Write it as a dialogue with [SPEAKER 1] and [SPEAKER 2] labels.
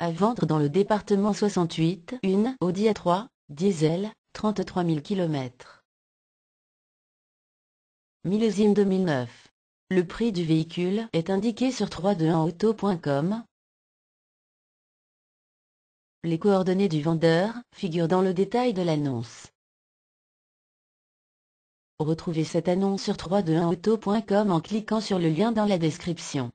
[SPEAKER 1] À vendre dans le département 68, une Audi A3, diesel, 33 000 km. Millésime 2009. Le prix du véhicule est indiqué sur 321auto.com. Les coordonnées du vendeur figurent dans le détail de l'annonce. Retrouvez cette annonce sur 321auto.com en cliquant sur le lien dans la description.